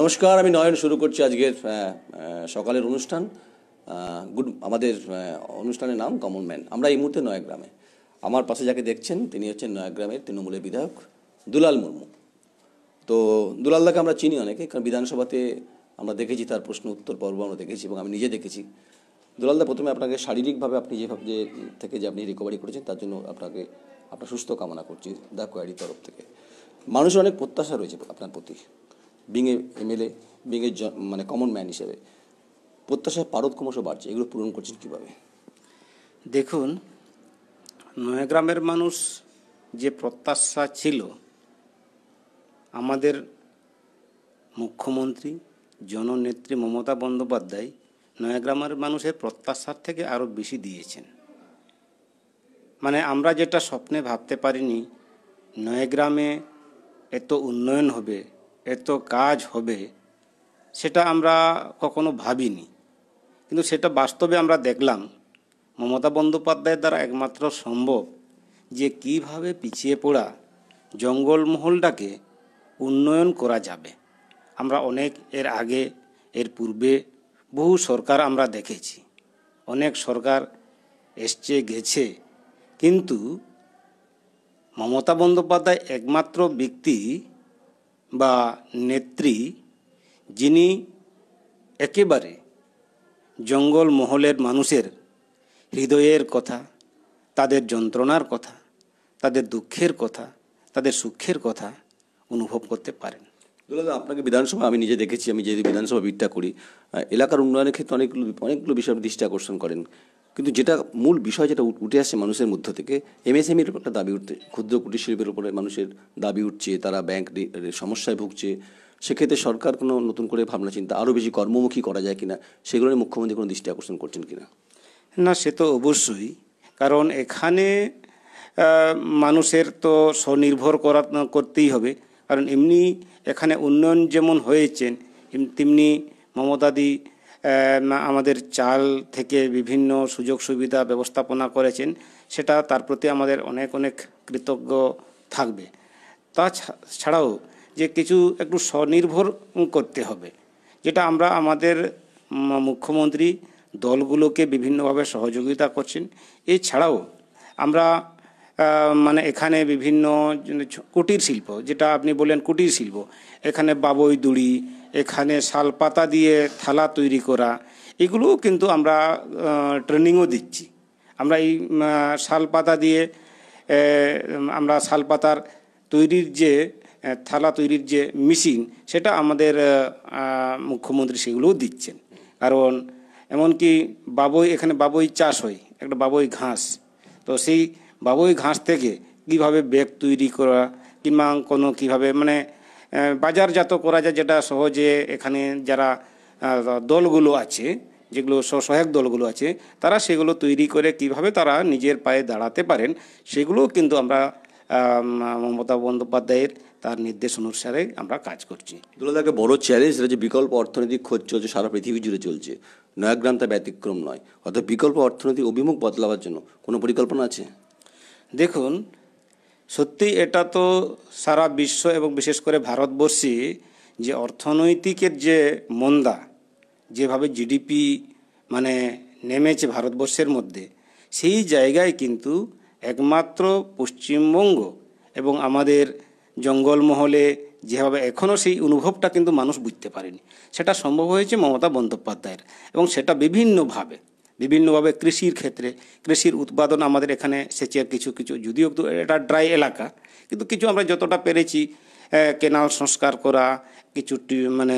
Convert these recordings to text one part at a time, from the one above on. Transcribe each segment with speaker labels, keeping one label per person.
Speaker 1: নমস্কার আমি নয়ন শুরু করছি আজকের সকালের অনুষ্ঠান গুড আমাদের অনুষ্ঠানের নাম কমন ম্যান আমরা এই মুহূর্তে নয়াগ্রামে আমার পাশে যাকে দেখছেন তিনি হচ্ছেন নয়াগ্রামের তৃণমূলের বিধায়ক দুলাল মুর্মু তো দুলালদাকে আমরা চিনি অনেকে কারণ বিধানসভাতে আমরা দেখেছি তার প্রশ্ন উত্তর পর্ব আমরা দেখেছি এবং আমি নিজে দেখেছি দুলালদা প্রথমে আপনাকে শারীরিকভাবে আপনি যেভাবে যে থেকে যে আপনি রিকভারি করেছেন তার জন্য আপনাকে আপনার সুস্থ কামনা করছি দ্য কোয়ারির তরফ থেকে মানুষের অনেক প্রত্যাশা রয়েছে আপনার প্রতি বিঙে এমএলএ বিঙে মানে কমন ম্যান হিসেবে প্রত্যাশা পারদ ক্রমশ বাড়ছে এগুলো পূরণ করছেন কীভাবে দেখুন নয়াগ্রামের
Speaker 2: মানুষ যে প্রত্যাশা ছিল আমাদের মুখ্যমন্ত্রী জননেত্রী মমতা বন্দ্যোপাধ্যায় নয়াগ্রামের মানুষের প্রত্যাশার থেকে আরও বেশি দিয়েছেন মানে আমরা যেটা স্বপ্নে ভাবতে পারিনি নয়াগ্রামে এত উন্নয়ন হবে এত কাজ হবে সেটা আমরা কখনো ভাবিনি কিন্তু সেটা বাস্তবে আমরা দেখলাম মমতা বন্দ্যোপাধ্যায়ের দ্বারা একমাত্র সম্ভব যে কিভাবে পিছিয়ে পড়া জঙ্গলমহলটাকে উন্নয়ন করা যাবে আমরা অনেক এর আগে এর পূর্বে বহু সরকার আমরা দেখেছি অনেক সরকার এসছে গেছে কিন্তু মমতা বন্দ্যোপাধ্যায় একমাত্র ব্যক্তি বা নেত্রী যিনি একেবারে জঙ্গল মহলের মানুষের হৃদয়ের কথা তাদের যন্ত্রণার কথা
Speaker 1: তাদের দুঃখের কথা তাদের সুখের কথা
Speaker 2: অনুভব করতে পারেন
Speaker 1: দুলাদা আপনাকে বিধানসভা আমি নিজে দেখেছি আমি যে বিধানসভা বিদ্যা করি এলাকার উন্নয়নের ক্ষেত্রে অনেকগুলো অনেকগুলো বিষয় দৃষ্টি আকর্ষণ করেন কিন্তু যেটা মূল বিষয় যেটা উঠে আসছে মানুষের মধ্য থেকে e এমএসএমইর একটা দাবি উঠতে ক্ষুদ্র কুটির শিল্পের উপরে মানুষের দাবি উঠছে তারা ব্যাংক সমস্যায় ভুগছে সেক্ষেত্রে সরকার কোনো নতুন করে ভাবনা চিন্তা আরও বেশি কর্মমুখী করা যায় কিনা সেগুলো নিয়ে মুখ্যমন্ত্রী কোনো দৃষ্টি আকর্ষণ করছেন কিনা না সে তো অবশ্যই কারণ এখানে
Speaker 2: মানুষের তো স্বনির্ভর করা করতেই হবে কারণ এমনি এখানে উন্নয়ন যেমন হয়েছেন তেমনি মমতাদি আমাদের চাল থেকে বিভিন্ন সুযোগ সুবিধা ব্যবস্থাপনা করেছেন সেটা তার প্রতি আমাদের অনেক অনেক কৃতজ্ঞ থাকবে তা ছাড়াও যে কিছু একটু স্বনির্ভর করতে হবে যেটা আমরা আমাদের মুখ্যমন্ত্রী দলগুলোকে বিভিন্নভাবে সহযোগিতা করছেন এছাড়াও আমরা মানে এখানে বিভিন্ন কুটির শিল্প যেটা আপনি বললেন কুটির শিল্প এখানে বাবই দুড়ি এখানে শাল পাতা দিয়ে থালা তৈরি করা এগুলোও কিন্তু আমরা ট্রেনিংও দিচ্ছি আমরা এই শাল পাতা দিয়ে আমরা শাল পাতার তৈরির যে থালা তৈরির যে মেশিন সেটা আমাদের মুখ্যমন্ত্রী সেগুলোও দিচ্ছেন কারণ এমনকি বাবই এখানে বাবই চাষ হয় একটা বাবই ঘাস তো সেই বাবই ঘাস থেকে কিভাবে ব্যাগ তৈরি করা কিংবা কোনো কিভাবে মানে বাজারজাত করা যায় যেটা সহজে এখানে যারা দলগুলো আছে যেগুলো স্বসহায়ক দলগুলো আছে তারা সেগুলো তৈরি করে কিভাবে তারা নিজের পায়ে দাঁড়াতে পারেন সেগুলো কিন্তু আমরা মমতা বন্দ্যোপাধ্যায়ের তার নির্দেশ অনুসারে আমরা কাজ করছি
Speaker 1: দুলাদাকে বড় চ্যালেঞ্জ সেটা যে বিকল্প অর্থনৈতিক খোঁজ চলছে সারা পৃথিবী জুড়ে চলছে নয়াগ্রাম তা ব্যতিক্রম নয় অর্থাৎ বিকল্প অর্থনৈতিক অভিমুখ বদলাবার জন্য কোনো পরিকল্পনা আছে দেখুন সত্যি এটা তো সারা বিশ্ব এবং বিশেষ করে ভারতবর্ষে
Speaker 2: যে অর্থনৈতিকের যে মন্দা যেভাবে জিডিপি মানে নেমেছে ভারতবর্ষের মধ্যে সেই জায়গায় কিন্তু একমাত্র পশ্চিমবঙ্গ এবং আমাদের জঙ্গলমহলে যেভাবে এখনও সেই অনুভবটা কিন্তু মানুষ বুঝতে পারেনি সেটা সম্ভব হয়েছে মমতা বন্দ্যোপাধ্যায়ের এবং সেটা বিভিন্নভাবে বিভিন্নভাবে কৃষির ক্ষেত্রে কৃষির উৎপাদন আমাদের এখানে সেচের কিছু কিছু যদিও এটা ড্রাই এলাকা কিন্তু কিছু আমরা যতটা পেরেছি কেনাল সংস্কার করা কিছু মানে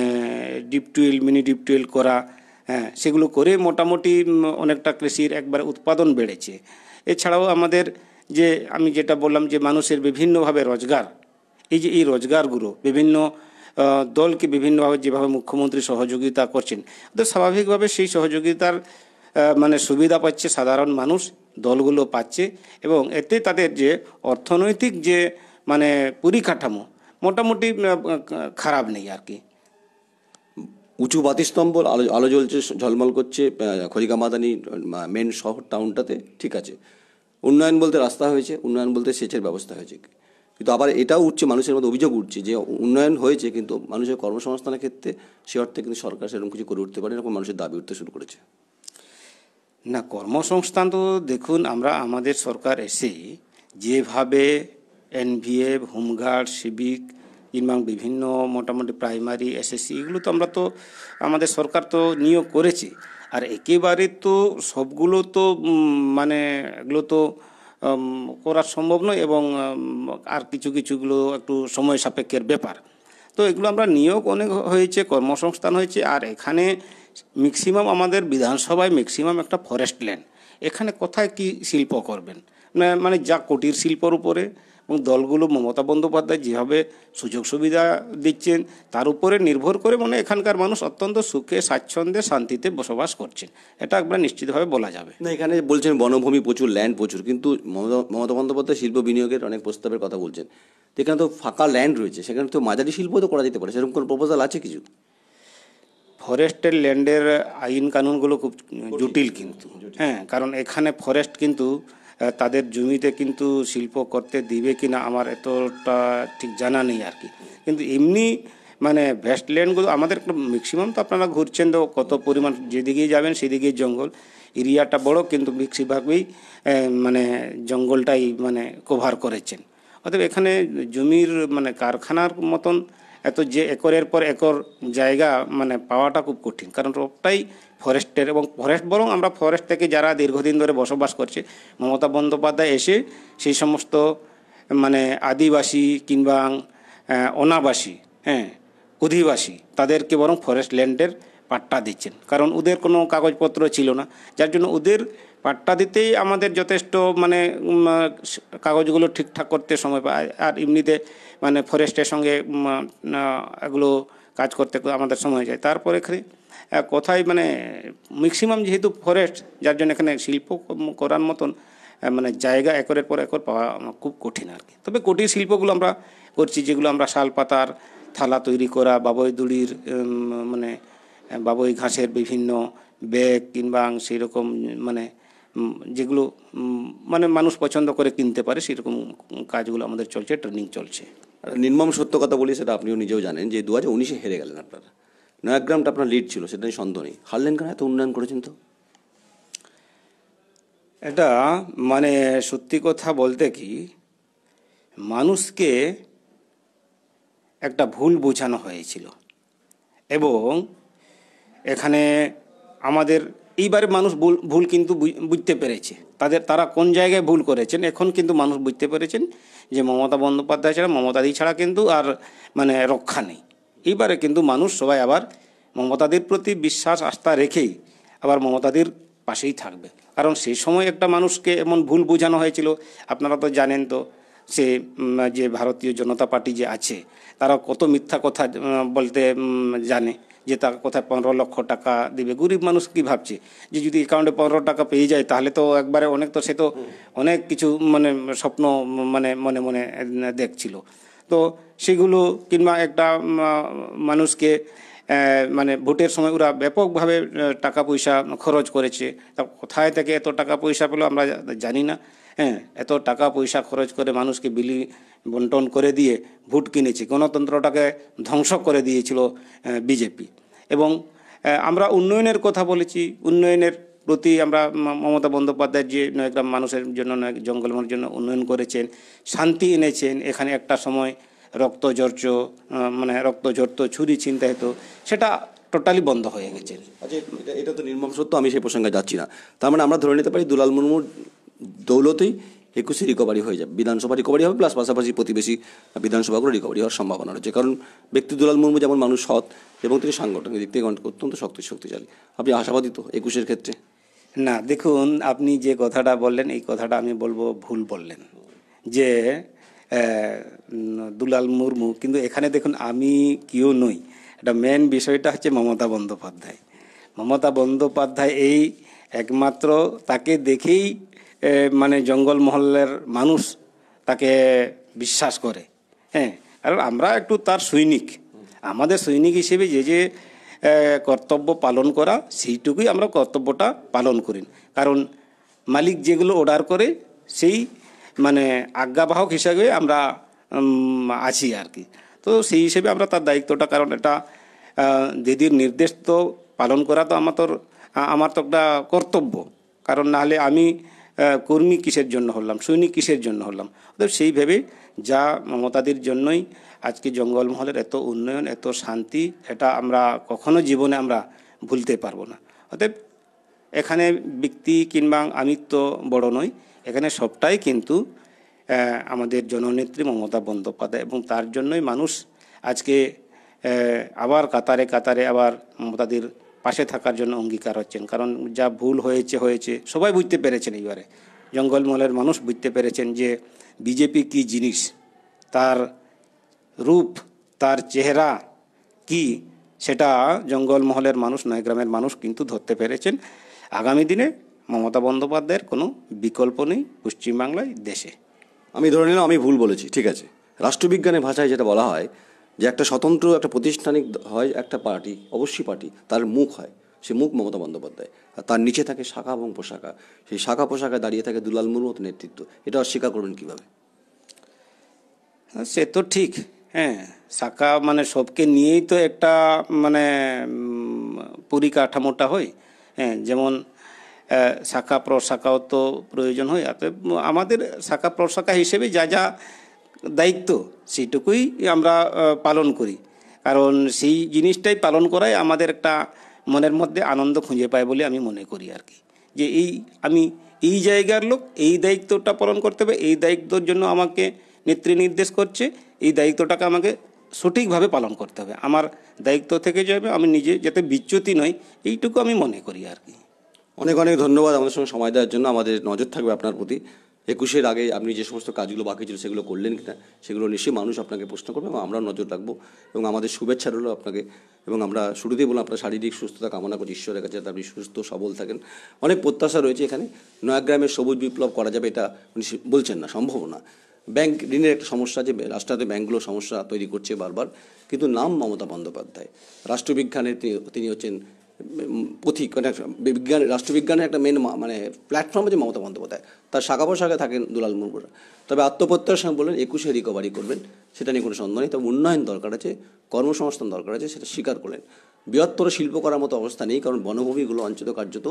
Speaker 2: deep tubewell mini deep tubewell করা হ্যাঁ সেগুলো করে মোটামুটি অনেকটা কৃষির একবার উৎপাদন বেড়েছে এছাড়াও আমাদের যে আমি যেটা বললাম যে মানুষের বিভিন্নভাবে রোজগার এই যে এই রোজগারগুলো বিভিন্ন দলকে বিভিন্নভাবে যেভাবে মুখ্যমন্ত্রী সহযোগিতা করছেন তো স্বাভাবিকভাবে সেই সহযোগিতার মানে সুবিধা পাচ্ছে সাধারণ মানুষ দলগুলো পাচ্ছে এবং এতে তাদের যে অর্থনৈতিক যে মানে পরিকাঠামো মোটামুটি খারাপ
Speaker 1: নেই আর কি উঁচু বাতিস্তম্ভ আলো আলো জ্বলছে ঝলমল করছে খরিকা মাদানি মেন শহর টাউনটাতে ঠিক আছে উন্নয়ন বলতে রাস্তা হয়েছে উন্নয়ন বলতে সেচের ব্যবস্থা হয়েছে কিন্তু আবার এটাও উঠছে মানুষের মধ্যে অভিযোগ উঠছে যে উন্নয়ন হয়েছে কিন্তু মানুষের কর্মসংস্থানের ক্ষেত্রে সে অর্থে কিন্তু সরকার সেরকম কিছু করে উঠতে পারে এরকম মানুষের দাবি উঠতে শুরু করেছে না কর্মসংস্থান তো দেখুন আমরা আমাদের সরকার এসে
Speaker 2: যেভাবে এনভিএফ হোমগার্ড সিভিক কিংবা বিভিন্ন মোটামুটি প্রাইমারি এসএসসি এগুলো তো আমরা তো আমাদের সরকার তো নিয়োগ করেছে আর একেবারে তো সবগুলো তো মানে এগুলো তো করা সম্ভব নয় এবং আর কিছু কিছুগুলো একটু সময় সাপেক্ষের ব্যাপার তো এগুলো আমরা নিয়োগ অনেক হয়েছে কর্মসংস্থান হয়েছে আর এখানে ম্যাক্সিমাম আমাদের বিধানসভায় ম্যাক্সিমাম একটা ফরেস্ট ল্যান্ড এখানে কোথায় কি শিল্প করবেন মানে যা কুটির শিল্পর উপরে এবং দলগুলো মমতা বন্দ্যোপাধ্যায় যেভাবে সুযোগ সুবিধা দিচ্ছেন তার উপরে নির্ভর করে মানে এখানকার মানুষ অত্যন্ত সুখে স্বাচ্ছন্দ্যে শান্তিতে বসবাস করছেন এটা
Speaker 1: একবার নিশ্চিতভাবে বলা যাবে না এখানে বলছেন বনভূমি প্রচুর ল্যান্ড প্রচুর কিন্তু মমতা বন্দ্যোপাধ্যায় শিল্প বিনিয়োগের অনেক প্রস্তাবের কথা বলছেন এখানে তো ফাঁকা ল্যান্ড রয়েছে সেখানে তো মাঝারি শিল্প তো করা যেতে পারে সেরকম কোনো প্রপোজাল আছে কিছু ফরেস্টের ল্যান্ডের আইন কানুনগুলো খুব
Speaker 2: জটিল কিন্তু হ্যাঁ কারণ এখানে ফরেস্ট কিন্তু তাদের জমিতে কিন্তু শিল্প করতে দিবে কি না আমার এতটা ঠিক জানা নেই আর কি কিন্তু এমনি মানে ভেস্ট ল্যান্ডগুলো আমাদের ম্যাক্সিমাম তো আপনারা ঘুরছেন তো কত পরিমাণ যেদিকেই যাবেন সেদিকেই জঙ্গল এরিয়াটা বড় কিন্তু বেশিরভাগই মানে জঙ্গলটাই মানে কভার করেছেন অতএব এখানে জমির মানে কারখানার মতন এত যে একরের পর একর জায়গা মানে পাওয়াটা খুব কঠিন কারণ সবটাই ফরেস্টের এবং ফরেস্ট বরং আমরা ফরেস্ট থেকে যারা দীর্ঘদিন ধরে বসবাস করছে মমতা বন্দ্যোপাধ্যায় এসে সেই সমস্ত মানে আদিবাসী কিংবা অনাবাসী হ্যাঁ অধিবাসী তাদেরকে বরং ফরেস্ট ল্যান্ডের পাট্টা দিচ্ছেন কারণ ওদের কোনো কাগজপত্র ছিল না যার জন্য ওদের পাট্টা দিতেই আমাদের যথেষ্ট মানে কাগজগুলো ঠিকঠাক করতে সময় পায় আর এমনিতে মানে ফরেস্টের সঙ্গে এগুলো কাজ করতে আমাদের সময় যায় তারপরে এখানে কোথায় মানে ম্যাক্সিমাম যেহেতু ফরেস্ট যার জন্য এখানে শিল্প করার মতন মানে জায়গা একরের পর একর পাওয়া খুব কঠিন আর কি তবে কুটির শিল্পগুলো আমরা করছি যেগুলো আমরা শাল পাতার থালা তৈরি করা বাবই দুড়ির মানে বাবুই ঘাসের বিভিন্ন ব্যাগ কিংবা সেই রকম মানে যেগুলো মানে মানুষ পছন্দ করে কিনতে পারে সেরকম
Speaker 1: কাজগুলো আমাদের চলছে ট্রেনিং চলছে নির্মম সত্য কথা বলি সেটা আপনিও নিজেও জানেন যে দু হাজার উনিশে হেরে গেলেন আপনারা নয়াগ্রামটা আপনার লিড ছিল সেটা সন্দেহ নেই হারলেন কেন এত উন্নয়ন করেছেন তো এটা মানে সত্যি কথা বলতে কি
Speaker 2: মানুষকে একটা ভুল বোঝানো হয়েছিল এবং এখানে আমাদের এইবারে মানুষ ভুল ভুল কিন্তু বুঝতে পেরেছে তাদের তারা কোন জায়গায় ভুল করেছেন এখন কিন্তু মানুষ বুঝতে পেরেছেন যে মমতা বন্দ্যোপাধ্যায় ছাড়া মমতাদি ছাড়া কিন্তু আর মানে রক্ষা নেই এইবারে কিন্তু মানুষ সবাই আবার মমতাদির প্রতি বিশ্বাস আস্থা রেখেই আবার মমতাদির পাশেই থাকবে কারণ সেই সময় একটা মানুষকে এমন ভুল বোঝানো হয়েছিল আপনারা তো জানেন তো সে যে ভারতীয় জনতা পার্টি যে আছে তারা কত মিথ্যা কথা বলতে জানে যে তার কোথায় পনেরো লক্ষ টাকা দিবে গরিব মানুষ কি ভাবছে যে যদি অ্যাকাউন্টে পনেরো টাকা পেয়ে যায় তাহলে তো একবারে অনেক তো সে তো অনেক কিছু মানে স্বপ্ন মানে মনে মনে দেখছিল তো সেগুলো কিংবা একটা মানুষকে মানে ভোটের সময় ওরা ব্যাপকভাবে টাকা পয়সা খরচ করেছে তা কোথায় থেকে এত টাকা পয়সা পেলো আমরা জানি না হ্যাঁ এত টাকা পয়সা খরচ করে মানুষকে বিলি বন্টন করে দিয়ে ভোট কিনেছে গণতন্ত্রটাকে ধ্বংস করে দিয়েছিল বিজেপি এবং আমরা উন্নয়নের কথা বলেছি উন্নয়নের প্রতি আমরা মমতা বন্দ্যোপাধ্যায় যে নয়গ্রাম মানুষের জন্য জঙ্গলমনের জন্য উন্নয়ন করেছেন শান্তি এনেছেন এখানে একটা সময় রক্ত জর্চ মানে রক্ত জর্ত
Speaker 1: ছুরি চিন্তা হতো সেটা টোটালি বন্ধ হয়ে গেছে আচ্ছা, এটা তো নির্মম সত্য আমি সেই প্রসঙ্গে যাচ্ছি না তার মানে আমরা ধরে নিতে পারি দুলাল মুর্মুর দৌলতেই একুশে রিকভারি হয়ে যাবে বিধানসভা রিকভারি হবে প্লাস পাশাপাশি প্রতিবেশী বিধানসভাগুলো রিকভারি হওয়ার সম্ভাবনা রয়েছে কারণ ব্যক্তি দুলাল মুর্মু যেমন মানুষ সৎ এবং তিনি সাংগঠনিক দিক থেকে অত্যন্ত শক্তি শক্তিশালী আপনি আশাবাদী তো একুশের ক্ষেত্রে না দেখুন আপনি যে কথাটা বললেন এই কথাটা আমি বলবো ভুল বললেন
Speaker 2: যে দুলাল মুর্মু কিন্তু এখানে দেখুন আমি কেউ নই এটা মেন বিষয়টা হচ্ছে মমতা বন্দ্যোপাধ্যায় মমতা বন্দ্যোপাধ্যায় এই একমাত্র তাকে দেখেই মানে জঙ্গল মহলের মানুষ তাকে বিশ্বাস করে হ্যাঁ কারণ আমরা একটু তার সৈনিক আমাদের সৈনিক হিসেবে যে যে কর্তব্য পালন করা সেইটুকুই আমরা কর্তব্যটা পালন করি কারণ মালিক যেগুলো অর্ডার করে সেই মানে আজ্ঞাবাহক হিসাবে আমরা আছি আর কি তো সেই হিসেবে আমরা তার দায়িত্বটা কারণ এটা দিদির নির্দেশ তো পালন করা তো আমার তো আমার তো একটা কর্তব্য কারণ নাহলে আমি কর্মী কিসের জন্য হলাম সৈনিক কিসের জন্য হলাম অর্থাৎ সেইভাবে যা মমতাদির জন্যই আজকে জঙ্গলমহলের এত উন্নয়ন এত শান্তি এটা আমরা কখনো জীবনে আমরা ভুলতে পারবো না অতএব এখানে ব্যক্তি কিংবা আমিত্ব বড় নয় এখানে সবটাই কিন্তু আমাদের জননেত্রী মমতা বন্দ্যোপাধ্যায় এবং তার জন্যই মানুষ আজকে আবার কাতারে কাতারে আবার মমতাদির পাশে থাকার জন্য অঙ্গীকার হচ্ছেন কারণ যা ভুল হয়েছে হয়েছে সবাই বুঝতে পেরেছেন এইবারে জঙ্গলমহলের মানুষ বুঝতে পেরেছেন যে বিজেপি কি জিনিস তার রূপ তার চেহারা কি সেটা জঙ্গলমহলের মানুষ নয় গ্রামের মানুষ কিন্তু ধরতে পেরেছেন
Speaker 1: আগামী দিনে মমতা বন্দ্যোপাধ্যায়ের কোনো বিকল্প নেই পশ্চিমবাংলায় দেশে আমি ধরে নিলাম আমি ভুল বলেছি ঠিক আছে রাষ্ট্রবিজ্ঞানের ভাষায় যেটা বলা হয় যে একটা স্বতন্ত্র একটা প্রতিষ্ঠানিক হয় একটা পার্টি অবশ্যই পার্টি তার মুখ হয় সে মুখ মমতা বন্দ্যোপাধ্যায় আর তার নিচে থাকে শাখা এবং পোশাকা সেই শাখা পোশাকায় দাঁড়িয়ে থাকে দুলাল মুর্মুর মতো নেতৃত্ব এটা অস্বীকার করবেন কীভাবে হ্যাঁ, সে তো ঠিক
Speaker 2: হ্যাঁ শাখা মানে
Speaker 1: সবকে নিয়েই
Speaker 2: তো একটা মানে পরিকাঠামোটা হয় হ্যাঁ যেমন শাখা প্রশাখাও তো প্রয়োজন হয় আমাদের শাখা প্রশাখা হিসেবে যা যা দায়িত্ব সেইটুকুই আমরা পালন করি কারণ সেই জিনিসটাই পালন করাই আমাদের একটা মনের মধ্যে আনন্দ খুঁজে পায় বলে আমি মনে করি আর কি যে এই আমি এই জায়গার লোক এই দায়িত্বটা পালন করতে হবে এই দায়িত্বর জন্য আমাকে নেত্রী নির্দেশ করছে এই দায়িত্বটাকে আমাকে সঠিকভাবে পালন করতে হবে আমার
Speaker 1: দায়িত্ব থেকে যাবে আমি নিজে যাতে বিচ্যুতি নই এইটুকু আমি মনে করি আর কি অনেক অনেক ধন্যবাদ আমাদের সঙ্গে সময় দেওয়ার জন্য আমাদের নজর থাকবে আপনার প্রতি একুশের আগে আপনি যে সমস্ত কাজগুলো বাকি ছিল সেগুলো করলেন কি না সেগুলো নিশ্চয়ই মানুষ আপনাকে প্রশ্ন করবে এবং আমরাও নজর রাখবো এবং আমাদের শুভেচ্ছা রইল আপনাকে এবং আমরা শুরুতেই বললাম আপনার শারীরিক সুস্থতা কামনা করছি ঈশ্বরের কাছে যাতে আপনি সুস্থ সবল থাকেন অনেক প্রত্যাশা রয়েছে এখানে নয়াগ্রামে সবুজ বিপ্লব করা যাবে এটা উনি বলছেন না সম্ভব না ব্যাংক ঋণের একটা সমস্যা যে রাষ্ট্রতে ব্যাংকগুলো সমস্যা তৈরি করছে বারবার কিন্তু নাম মমতা বন্দ্যোপাধ্যায় রাষ্ট্রবিজ্ঞানের তিনি হচ্ছেন পথিক মানে বিজ্ঞান রাষ্ট্রবিজ্ঞানের একটা মেন মানে প্ল্যাটফর্ম হচ্ছে মমতা বন্দ্যোপাধ্যায় তার শাখা পোশাখায় থাকেন দুলাল মুর্মুরা তবে আত্মপ্রত্যয়ের সঙ্গে বললেন একুশে রিকভারি করবেন সেটা নিয়ে কোনো সন্দেহ নেই তবে উন্নয়ন দরকার আছে কর্মসংস্থান দরকার আছে সেটা স্বীকার করলেন বৃহত্তর শিল্প করার মতো অবস্থা নেই কারণ বনভূমিগুলো অঞ্চিত কার্যত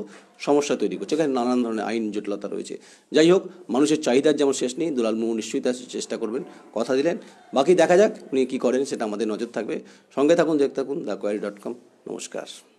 Speaker 1: সমস্যা তৈরি করছে এখানে নানান ধরনের আইন জটিলতা রয়েছে যাই হোক মানুষের চাহিদার যেমন শেষ নেই দুলাল মুর্মু নিশ্চয়ই তার চেষ্টা করবেন কথা দিলেন বাকি দেখা যাক উনি কী করেন সেটা আমাদের নজর থাকবে সঙ্গে থাকুন দেখতে থাকুন দ্য কোয়ারি ডট কম নমস্কার